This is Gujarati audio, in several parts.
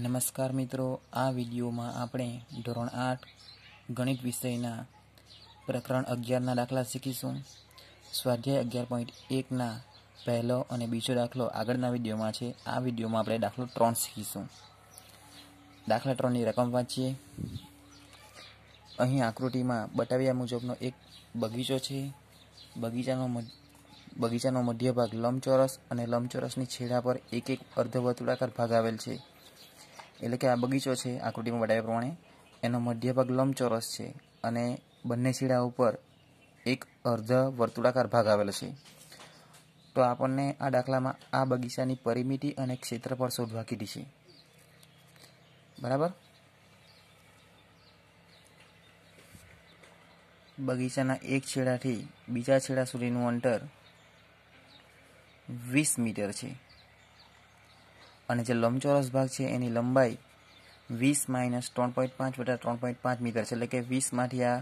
નમસ્કાર મિત્રો આ વિડીયોમાં આપણે ધોરણ આઠ ગણિત વિષયના પ્રકરણ અગિયારના દાખલા શીખીશું સ્વાધ્યાય અગિયાર પોઈન્ટ એકના પહેલો અને બીજો દાખલો આગળના વિડીયોમાં છે આ વિડીયોમાં આપણે દાખલો ત્રણ શીખીશું દાખલા ત્રણની રકમ વાંચીએ અહીં આકૃતિમાં બતાવ્યા મુજબનો એક બગીચો છે બગીચાનો બગીચાનો મધ્ય ભાગ લંબચોરસ અને લંબચોરસની છેડા પર એક એક અર્ધવર્તુળાકાર ભાગ આવેલ છે એટલે કે આ બગીચો છે આકૃતિમાં બતાવ્યા પ્રમાણે એનો મધ્યભાગ લંબચોરસ છે અને બંને શીડા ઉપર એક અર્ધ વર્તુળાકાર ભાગ આવેલો છે તો આપણને આ દાખલામાં આ બગીચાની પરિમિતિ અને ક્ષેત્રફળ શોધવા કીધી છે બરાબર બગીચાના એક છેડાથી બીજા છેડા સુધીનું અંતર વીસ મીટર છે અને જે લંબચોરસ ભાગ છે એની લંબાઈ વીસ માઇનસ ત્રણ પોઈન્ટ પાંચ વટા ત્રણ પોઈન્ટ પાંચ મીટર છે એટલે કે વીસમાંથી આ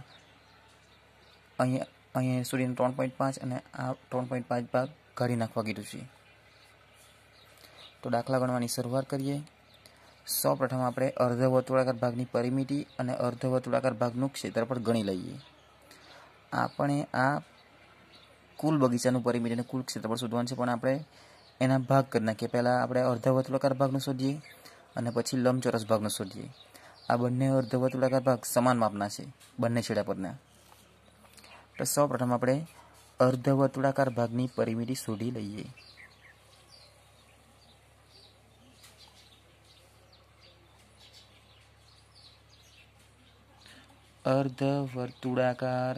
અહીંયા અહીંયા સુધીનું ત્રણ પોઈન્ટ પાંચ અને આ ત્રણ પોઈન્ટ પાંચ ભાગ કાઢી નાખવા કીધું છે તો દાખલા ગણવાની શરૂઆત કરીએ સૌ પ્રથમ આપણે અર્ધવર્તુળાકાર ભાગની પરિમિતિ અને અર્ધવર્તુળાકાર ભાગનું ક્ષેત્રફળ ગણી લઈએ આપણે આ કુલ બગીચાનું પરિમિતિ અને કુલ ક્ષેત્રફળ શોધવાનું છે પણ આપણે એના ભાગ કરી નાખીએ પહેલાં આપણે અર્ધવર્તુળાકાર ભાગનો શોધીએ અને પછી લંબચોરસ ભાગનો શોધીએ આ બંને અર્ધવર્તુળાકાર ભાગ સમાન માપના છે બંને છેડા પરના તો સૌ પ્રથમ આપણે અર્ધવર્તુળાકાર ભાગની પરિમિતિ શોધી લઈએ અર્ધવર્તુળાકાર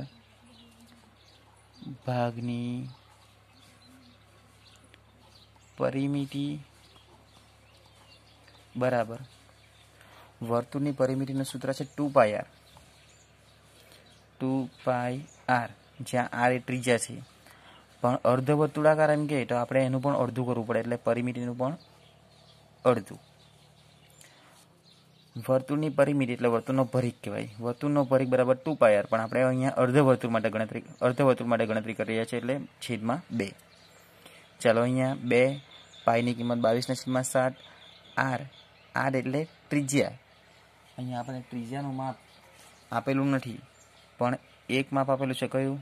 ભાગની પરિમિતિ બરાબર વર્તુળની પરિમિતિનું સૂત્ર છે two pi r two pi r જ્યાં આર એ ત્રીજા છે પણ અર્ધવર્તુળાકાર એમ કહે તો આપણે એનું પણ અડધું કરવું પડે એટલે પરિમિતિનું પણ અડધું વર્તુળની પરિમિતિ એટલે વર્તુળનો ભરીક કહેવાય વર્તુળનો ભરીક બરાબર ટુ પાયર પણ આપણે અહીંયા અર્ધ વર્તુળ માટે ગણતરી અર્ધ અર્ધવર્તુળ માટે ગણતરી કરી રહ્યા છીએ એટલે છેદમાં બે ચાલો અહીંયા બે પાઈની કિંમત બાવીસ નસીબમાં સાત આર આર એટલે ત્રિજ્યા અહીંયા આપણે ત્રિજ્યાનું માપ આપેલું નથી પણ એક માપ આપેલું છે કયું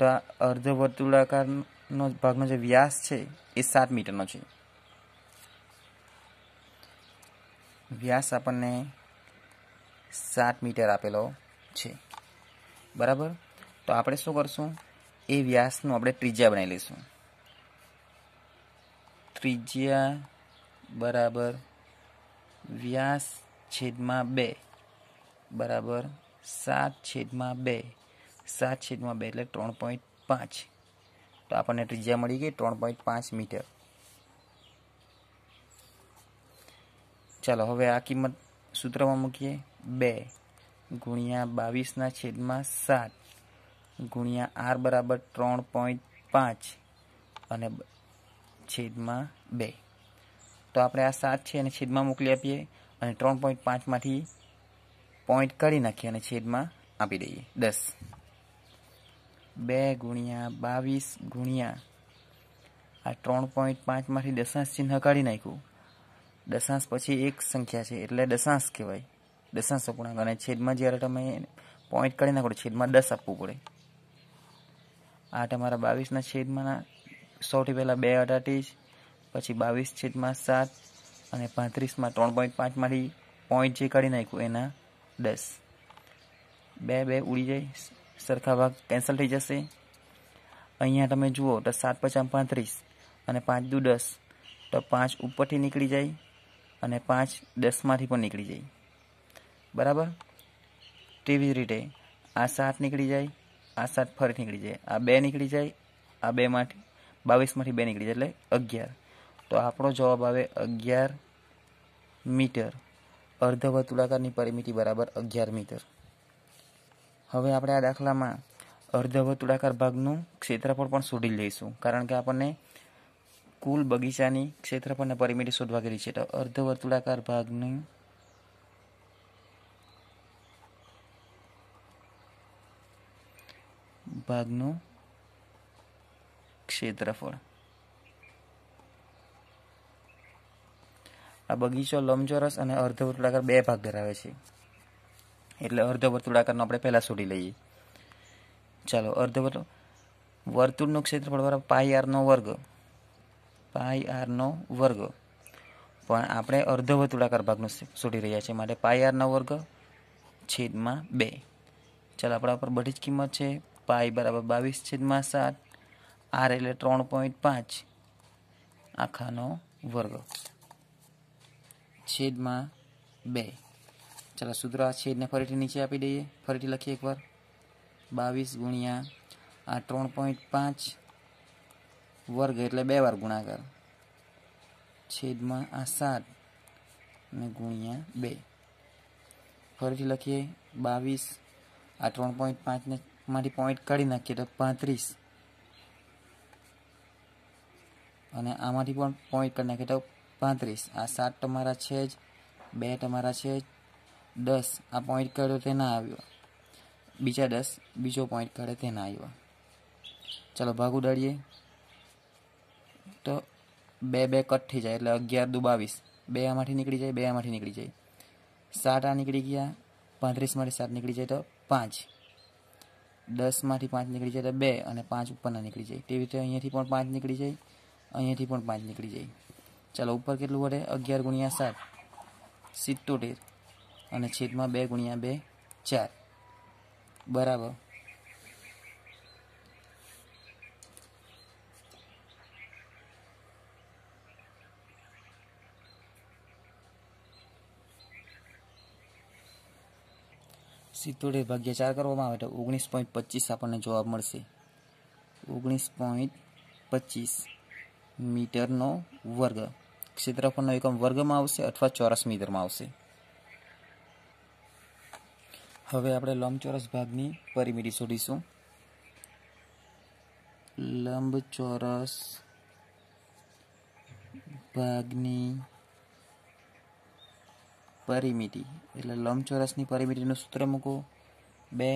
તો આ અર્ધવર્તુળાકારનો ભાગનો જે વ્યાસ છે એ સાત મીટરનો છે વ્યાસ આપણને સાત મીટર આપેલો છે બરાબર તો આપણે શું કરશું એ વ્યાસનું આપણે ત્રિજ્યા બનાવી લઈશું ત્રિજ્યા બરાબર વ્યાસ છેદમાં બે બરાબર સાત છેદમાં બે સાત છેદમાં બે એટલે ત્રણ પોઈન્ટ પાંચ તો આપણને ત્રિજ્યા મળી ગઈ ત્રણ પોઈન્ટ પાંચ મીટર ચાલો હવે આ કિંમત સૂત્રમાં મૂકીએ બે ગુણ્યા બાવીસના છેદમાં સાત ગુણ્યા આર બરાબર ત્રણ પોઈન્ટ પાંચ અને છેદમાં બે તો આપણે આ સાત છે એને છેદમાં મોકલી આપીએ અને ત્રણ પોઈન્ટ પાંચમાંથી પોઈન્ટ કરી નાખીએ અને છેદમાં આપી દઈએ દસ બે ગુણ્યા બાવીસ ગુણ્યા આ ત્રણ પોઈન્ટ પાંચમાંથી દશાંશ ચિહ્ન કાઢી નાખ્યું દશાંશ પછી એક સંખ્યા છે એટલે દશાંશ કહેવાય દશાંશ અપૂર્ણાંક અને છેદમાં જ્યારે તમે પોઈન્ટ કરી નાખો છેદમાં દસ આપવું પડે આ તમારા બાવીસના છેદમાં સૌથી પહેલાં બે અડાટીસ પછી બાવીસ છેદમાં સાત અને પાંત્રીસમાં ત્રણ પોઈન્ટ પાંચમાંથી પોઈન્ટ જે કાઢી નાખ્યું એના દસ બે બે ઉડી જાય સરખા ભાગ કેન્સલ થઈ જશે અહીંયા તમે જુઓ તો સાત પચાસ પાંત્રીસ અને પાંચ દુ દસ તો પાંચ ઉપરથી નીકળી જાય અને પાંચ દસમાંથી પણ નીકળી જાય બરાબર તેવી જ રીતે આ સાત નીકળી જાય આ સાત ફરી નીકળી જાય આ બે નીકળી જાય આ બેમાંથી બાવીસમાંથી બે નીકળી જાય એટલે અગિયાર તો આપણો જવાબ આવે અગિયાર મીટર અર્ધવર્તુલાકારની પરિમિતિ બરાબર અગિયાર મીટર હવે આપણે આ દાખલામાં અર્ધવર્તુળાકાર ભાગનું ક્ષેત્રફળ પણ શોધી લઈશું કારણ કે આપણને કુલ બગીચાની ક્ષેત્રફળને પરિમિતિ શોધવા કરી છે તો અર્ધવર્તુળાકાર ભાગનું ભાગનું ક્ષેત્રફળ આ બગીચો લંબચોરસ અને અર્ધવર્તુળાકાર બે ભાગ ધરાવે છે એટલે અર્ધવર્તુળાકારનો આપણે પહેલાં શોધી લઈએ ચાલો અર્ધવર્તુ વર્તુળનું ક્ષેત્રફળ બરાબર પાઈ આરનો વર્ગ પાઈ આરનો વર્ગ પણ આપણે અર્ધવર્તુળાકાર ભાગનું શોધી રહ્યા છીએ માટે પાઈ આરનો વર્ગ છેદમાં બે ચાલો આપણા પર બધી જ કિંમત છે પાઈ બરાબર બાવીસ છેદમાં સાત આર એટલે ત્રણ પોઈન્ટ પાંચ આખાનો વર્ગ છેદમાં બે ચાલો સૂત્ર આ છેદને ફરીથી નીચે આપી દઈએ ફરીથી લખીએ એકવાર બાવીસ ગુણ્યા આ ત્રણ પોઈન્ટ પાંચ વર્ગ એટલે બે વાર ગુણાકાર છેદમાં આ સાત ને ગુણ્યા બે ફરીથી લખીએ બાવીસ આ ત્રણ પોઈન્ટ પાંચને માંથી પોઈન્ટ કાઢી નાખીએ તો પાંત્રીસ અને આમાંથી પણ પોઈન્ટ કરી નાખીએ તો પાંત્રીસ આ સાત તમારા છે જ બે તમારા છે જ દસ આ પોઈન્ટ કર્યો તે ના આવ્યો બીજા દસ બીજો પોઈન્ટ કરે તે ના આવ્યો ચાલો ભાગ ઉડાડીએ તો બે બે કટ થઈ જાય એટલે અગિયાર દુ બાવીસ બે આમાંથી નીકળી જાય બે આમાંથી નીકળી જાય સાત આ નીકળી ગયા પાંત્રીસમાંથી સાત નીકળી જાય તો પાંચ દસમાંથી પાંચ નીકળી જાય તો બે અને પાંચ ઉપરના નીકળી જાય તેવી રીતે અહીંયાથી પણ પાંચ નીકળી જાય અહીંયાથી પણ પાંચ નીકળી જાય ચાલો ઉપર કેટલું વડે અગિયાર ગુણ્યા સાત સિત્તોતેર અને છેદમાં બે ગુણ્યા બે ચાર બરાબર સિત્તોતેર ભાગ્યા ચાર કરવામાં આવે તો ઓગણીસ પોઈન્ટ પચીસ આપણને જવાબ મળશે ઓગણીસ પોઈન્ટ પચીસ મીટરનો વર્ગ ક્ષેત્રફળનો એકમ વર્ગમાં આવશે અથવા ચોરસ મીટરમાં આવશે હવે આપણે લંબચોરસ ભાગની પરિમિતિ શોધીશું લંબચોરસ ભાગની પરિમિતિ એટલે લંબચોરસની પરિમિતિનું સૂત્ર મૂકો બે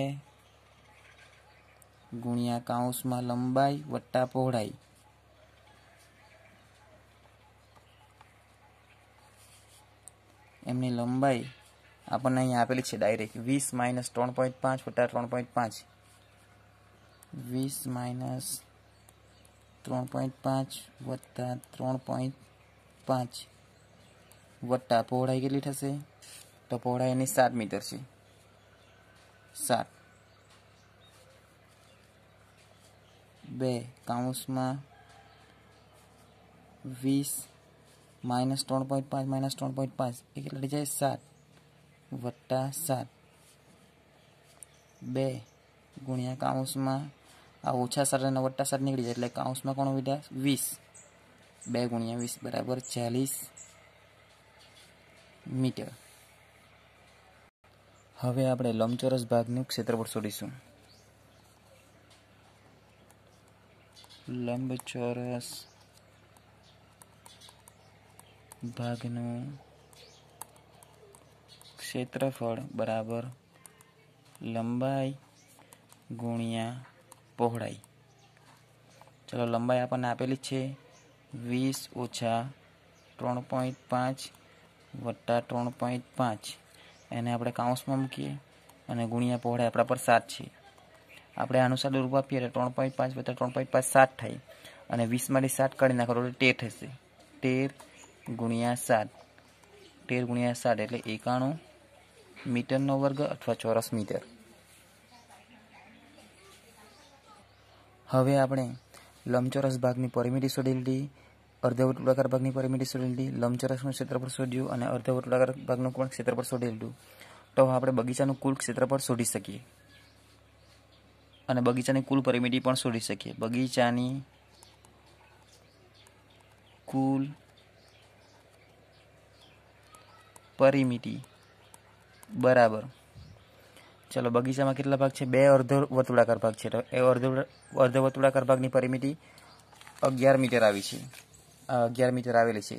ગુણ્યા કાઉસમાં લંબાઈ વત્તા પહોળાઈ એમની લંબાઈ આપણને અહીંયા આપેલી છે ડાયરેક્ટ વીસ માઇનસ ત્રણ પોઈન્ટ પાંચ વટા ત્રણ પોઈન્ટ પાંચ વીસ માઇનસ ત્રણ પોઈન્ટ પાંચ વત્તા ત્રણ પોઈન્ટ પાંચ વટ્ટા પહોળાઈ કેટલી થશે તો પહોળાઈ એની સાત મીટર છે સાત બે કાઉન્સમાં વીસ માઇનસ ત્રણ પોઈન્ટ પાંચ માઇનસ ત્રણ પોઈન્ટ પાંચ એ કેટલા જાય સાત વત્તા સાત બે ગુણ્યા કાઉન્સમાં આ ઓછા સાત અને વત્તા સાત નીકળી જાય એટલે કાઉન્સમાં કોણ વિધા વીસ બે ગુણ્યા વીસ બરાબર ચાલીસ મીટર હવે આપણે લંબચોરસ ભાગનું ક્ષેત્રફળ શોધીશું લંબચોરસ ભાગનું ક્ષેત્રફળ બરાબર લંબાઈ ગુણ્યા પહોળાઈ ચલો લંબાઈ આપણને આપેલી છે વીસ ઓછા ત્રણ પોઈન્ટ પાંચ વત્તા ત્રણ પોઈન્ટ પાંચ એને આપણે કાઉન્સમાં મૂકીએ અને ગુણ્યા પહોળાઈ આપણા પર સાત છે આપણે અનુસાર રૂપ આપીએ એટલે ત્રણ પોઈન્ટ પાંચ વત્તા ત્રણ પોઈન્ટ પાંચ સાત થાય અને વીસમાંથી સાત કાઢી નાખો એટલે તેર થશે તેર ગુણ્યા સાત તેર ગુણ્યા સાત એટલે એકાણું મીટરનો વર્ગ અથવા ચોરસ મીટર હવે આપણે લંબચોરસ ભાગની પરિમિતિ શોધી લીધી અર્ધવર્તુળાકાર ભાગની પરિમિતિ શોધી લીધી લંબચોરસનું ક્ષેત્રફળ શોધ્યું અને અર્ધવર્તુળાકાર ભાગનું પણ ક્ષેત્રફળ શોધી લીધું તો આપણે બગીચાનું કુલ ક્ષેત્રફળ શોધી શકીએ અને બગીચાની કુલ પરિમિતિ પણ શોધી શકીએ બગીચાની કુલ પરિમિતિ બરાબર ચલો બગીચામાં કેટલા ભાગ છે બે અર્ધ વર્તુળાકાર ભાગ છે તો એ અર્ધ અર્ધ વર્તુળાકાર ભાગની પરિમિતિ અગિયાર મીટર આવી છે અગિયાર મીટર આવેલી છે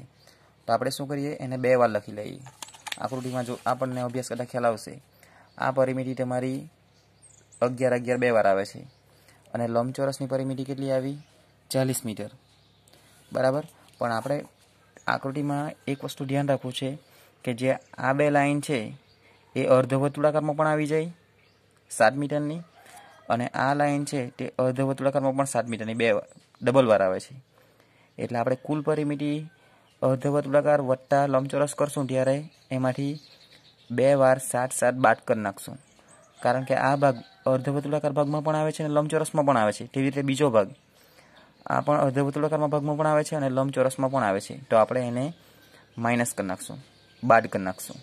તો આપણે શું કરીએ એને બે વાર લખી લઈએ આકૃતિમાં જો આપણને અભ્યાસ કરતાં ખ્યાલ આવશે આ પરિમિતિ તમારી અગિયાર અગિયાર બે વાર આવે છે અને લંબચોરસની પરિમિતિ કેટલી આવી ચાલીસ મીટર બરાબર પણ આપણે આકૃતિમાં એક વસ્તુ ધ્યાન રાખવું છે કે જે આ બે લાઇન છે એ અર્ધવર્તુળાકારમાં પણ આવી જાય સાત મીટરની અને આ લાઇન છે તે અર્ધવર્તુળાકારમાં પણ સાત મીટરની બે ડબલ વાર આવે છે એટલે આપણે કુલ પરિમિતિ અર્ધવર્તુળાકાર વત્તા લંબચોરસ કરશું ત્યારે એમાંથી બે વાર સાત સાત બાટ કરી નાખશું કારણ કે આ ભાગ અર્ધવર્તુળાકાર ભાગમાં પણ આવે છે અને લંબચોરસમાં પણ આવે છે તેવી રીતે બીજો ભાગ આ પણ અર્ધવર્તુળાકારમાં ભાગમાં પણ આવે છે અને લંબચોરસમાં પણ આવે છે તો આપણે એને માઇનસ કરી નાખશું બાદ કરી નાખશું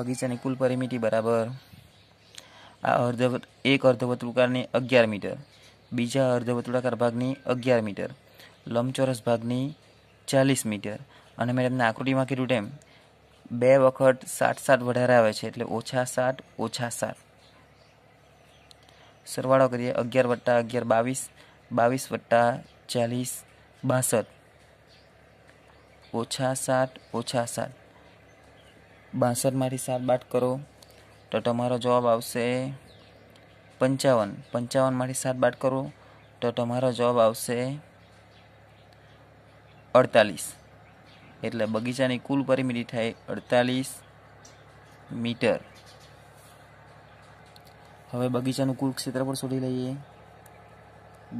બગીચાની કુલ પરિમિતિ બરાબર આ અર્ધવત એક અર્ધવર્તુળાકારની અગિયાર મીટર બીજા અર્ધવર્તુળાકાર ભાગની અગિયાર મીટર લંબચોરસ ભાગની ચાલીસ મીટર અને મેં તમને આકૃતિમાં કીધું તેમ બે વખત સાત સાત વધારે આવે છે એટલે ઓછા સાત ઓછા સાત સરવાળો કરીએ અગિયાર વટ્ટા અગિયાર બાવીસ બાવીસ વટ્ટા ચાલીસ બાસઠ ઓછા સાત ઓછા સાત બાસઠમાંથી સાત બાદ કરો તો તમારો જવાબ આવશે પંચાવન પંચાવનમાંથી સાત બાદ કરો તો તમારો જવાબ આવશે અડતાલીસ એટલે બગીચાની કુલ પરિમિતિ થાય અડતાલીસ મીટર હવે બગીચાનું કુલ ક્ષેત્રફળ શોધી લઈએ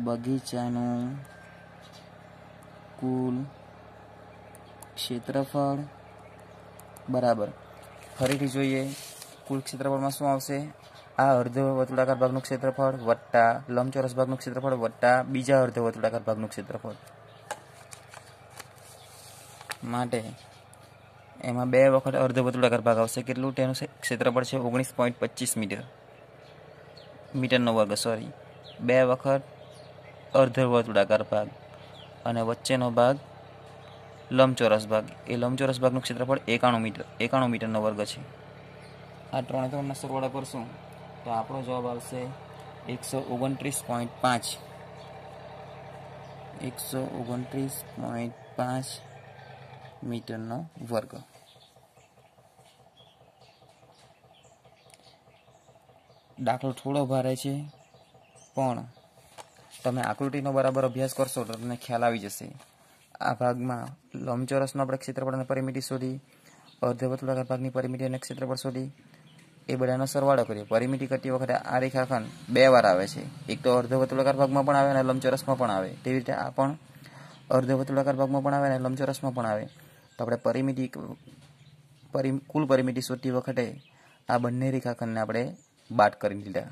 બગીચાનું કુલ ક્ષેત્રફળ બરાબર ફરીથી જોઈએ કુલ ક્ષેત્રફળમાં શું આવશે આ અર્ધ વર્તુળાકાર ભાગનું ક્ષેત્રફળ વટ્ટા લંબચોરસ ભાગનું ક્ષેત્રફળ વટ્ટા બીજા અર્ધ વર્તુળાકાર ભાગનું ક્ષેત્રફળ માટે એમાં બે વખત અર્ધ વર્તુળાકાર ભાગ આવશે કેટલું તેનું ક્ષેત્રફળ છે ઓગણીસ પોઈન્ટ પચીસ મીટર મીટરનો વર્ગ સોરી બે વખત અર્ધ અર્ધવર્તુળાકાર ભાગ અને વચ્ચેનો ભાગ લંબચોરસ ભાગ એ લંબચોરસ ભાગનું ક્ષેત્રફળ એકાણું મીટર એકાણું મીટરનો વર્ગ છે આ ત્રણે ત્રણના સરવાળા કરશું તો આપણો જવાબ આવશે એકસો ઓગણત્રીસ પોઈન્ટ પાંચ એકસો ઓગણત્રીસ પોઈન્ટ પાંચ મીટરનો વર્ગ દાખલો થોડો ભારે છે પણ તમે આકૃતિનો બરાબર અભ્યાસ કરશો તો તમને ખ્યાલ આવી જશે આ ભાગમાં લંબચોરસનો આપણે ક્ષેત્રફળ અને પરિમિતિ શોધી અર્ધવર્તુળાકાર ભાગની પરિમિતિ અને ક્ષેત્રફળ શોધી એ બધાનો સરવાળો કરીએ પરિમિતિ કરતી વખતે આ રેખાખંડ બે વાર આવે છે એક તો અર્ધવર્તુળાકાર ભાગમાં પણ આવે અને લંબચોરસમાં પણ આવે તેવી રીતે આ પણ અર્ધવર્તુળાકાર ભાગમાં પણ આવે અને લંબચોરસમાં પણ આવે તો આપણે પરિમિતિ પરિ કુલ પરિમિતિ શોધતી વખતે આ બંને રેખાખંડને આપણે બાદ કરી લીધા